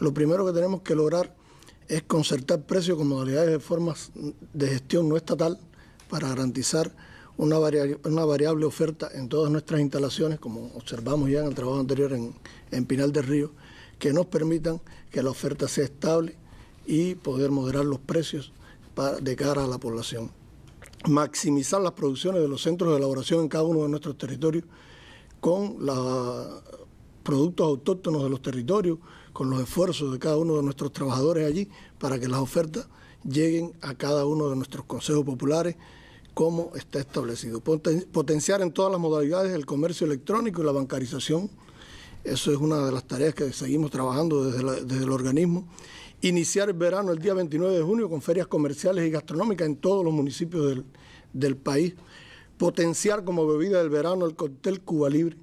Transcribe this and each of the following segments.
lo primero que tenemos que lograr es concertar precios con modalidades de formas de gestión no estatal para garantizar una, variable, una variable oferta en todas nuestras instalaciones, como observamos ya en el trabajo anterior en, Pinal del Río, que nos permitan que la oferta sea estable y poder moderar los precios de cara a la población. Maximizar las producciones de los centros de elaboración en cada uno de nuestros territorios con la productos autóctonos de los territorios, con los esfuerzos de cada uno de nuestros trabajadores allí, para que las ofertas lleguen a cada uno de nuestros consejos populares como está establecido. Potenciar en todas las modalidades el comercio electrónico y la bancarización, eso es una de las tareas que seguimos trabajando desde, desde el organismo. Iniciar el verano el día 29 de junio con ferias comerciales y gastronómicas en todos los municipios del, del país. Potenciar como bebida del verano el cóctel Cuba Libre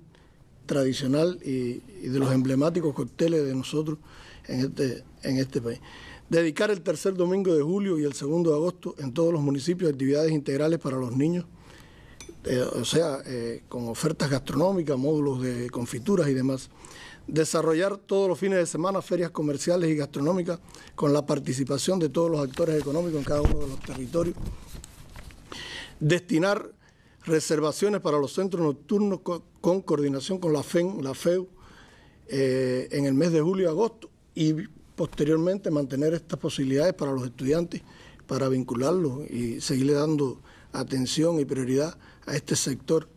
tradicional y, de los emblemáticos cocteles de nosotros en este, en este país. Dedicar el tercer domingo de julio y el segundo de agosto en todos los municipios actividades integrales para los niños, eh, o sea, eh, con ofertas gastronómicas, módulos de confituras y demás. Desarrollar todos los fines de semana ferias comerciales y gastronómicas con la participación de todos los actores económicos en cada uno de los territorios. Destinar reservaciones para los centros nocturnos con, coordinación con la FEN, la FEU, eh, en el mes de julio y agosto y posteriormente mantener estas posibilidades para los estudiantes para vincularlos y seguirle dando atención y prioridad a este sector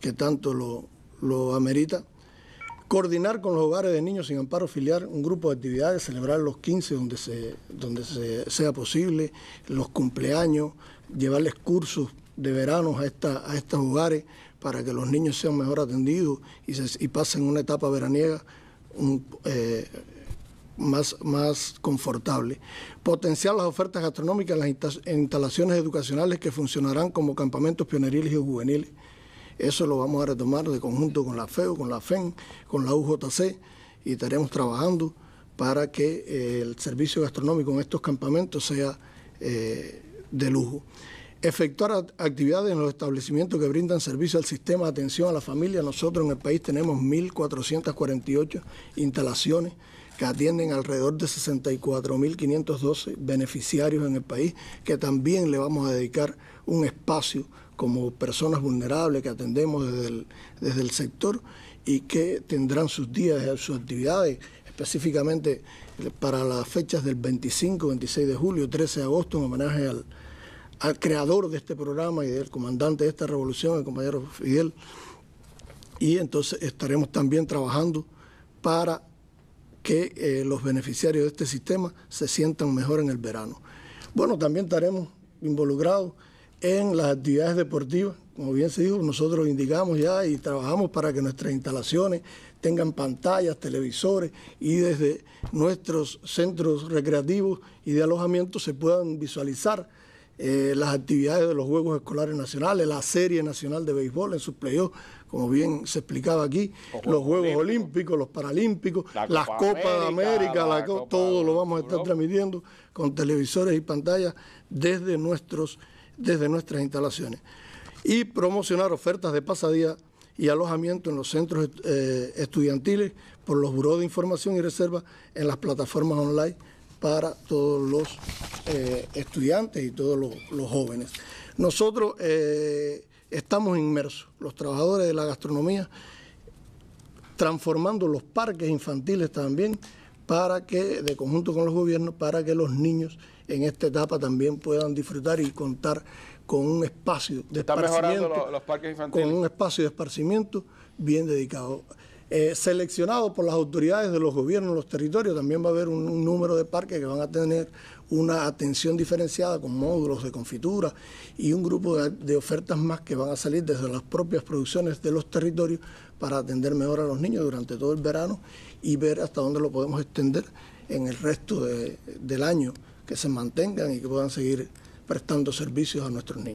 que tanto lo, amerita. Coordinar con los hogares de niños sin amparo filial un grupo de actividades, celebrar los 15 donde, se, donde se, sea posible, los cumpleaños, llevarles cursos de verano a, estos hogares para que los niños sean mejor atendidos y, pasen una etapa veraniega eh, más, más confortable. Potenciar las ofertas gastronómicas en las instalaciones educacionales que funcionarán como campamentos pioneriles y juveniles. Eso lo vamos a retomar de conjunto con la FEO, con la FEN, con la UJC y estaremos trabajando para que eh, el servicio gastronómico en estos campamentos sea eh, de lujo efectuar actividades en los establecimientos que brindan servicio al sistema de atención a la familia. Nosotros en el país tenemos 1.448 instalaciones que atienden alrededor de 64.512 beneficiarios en el país, que también le vamos a dedicar un espacio como personas vulnerables que atendemos desde el, desde el sector y que tendrán sus días, eh, sus actividades específicamente para las fechas del 25, 26 de julio, 13 de agosto, en homenaje al, al creador de este programa y del comandante de esta revolución, el compañero Fidel. Y entonces estaremos también trabajando para que eh, los beneficiarios de este sistema se sientan mejor en el verano. Bueno, también estaremos involucrados en las actividades deportivas. Como bien se dijo, nosotros indicamos ya y trabajamos para que nuestras instalaciones tengan pantallas, televisores y desde nuestros centros recreativos y de alojamiento se puedan visualizar eh, las actividades de los Juegos Escolares Nacionales, la Serie Nacional de Béisbol en sus playoffs, como bien se explicaba aquí, los, Juegos Olímpicos, los Paralímpicos, las Copas de América, todo lo vamos a estar transmitiendo con televisores y pantallas desde, nuestros, desde nuestras instalaciones. Y promocionar ofertas de pasadía y alojamiento en los centros eh, estudiantiles por los buró de información y reserva en las plataformas online para todos los eh, estudiantes y todos los, jóvenes. Nosotros eh, estamos inmersos, los trabajadores de la gastronomía, transformando los parques infantiles también para que, de conjunto con los gobiernos, para que los niños en esta etapa también puedan disfrutar y contar con un espacio de esparcimiento, con un espacio de esparcimiento bien dedicado. Eh, seleccionado por las autoridades de los gobiernos, los territorios. También va a haber un, número de parques que van a tener una atención diferenciada con módulos de confitura y un grupo de, ofertas más que van a salir desde las propias producciones de los territorios para atender mejor a los niños durante todo el verano y ver hasta dónde lo podemos extender en el resto del año, que se mantengan y que puedan seguir prestando servicios a nuestros niños.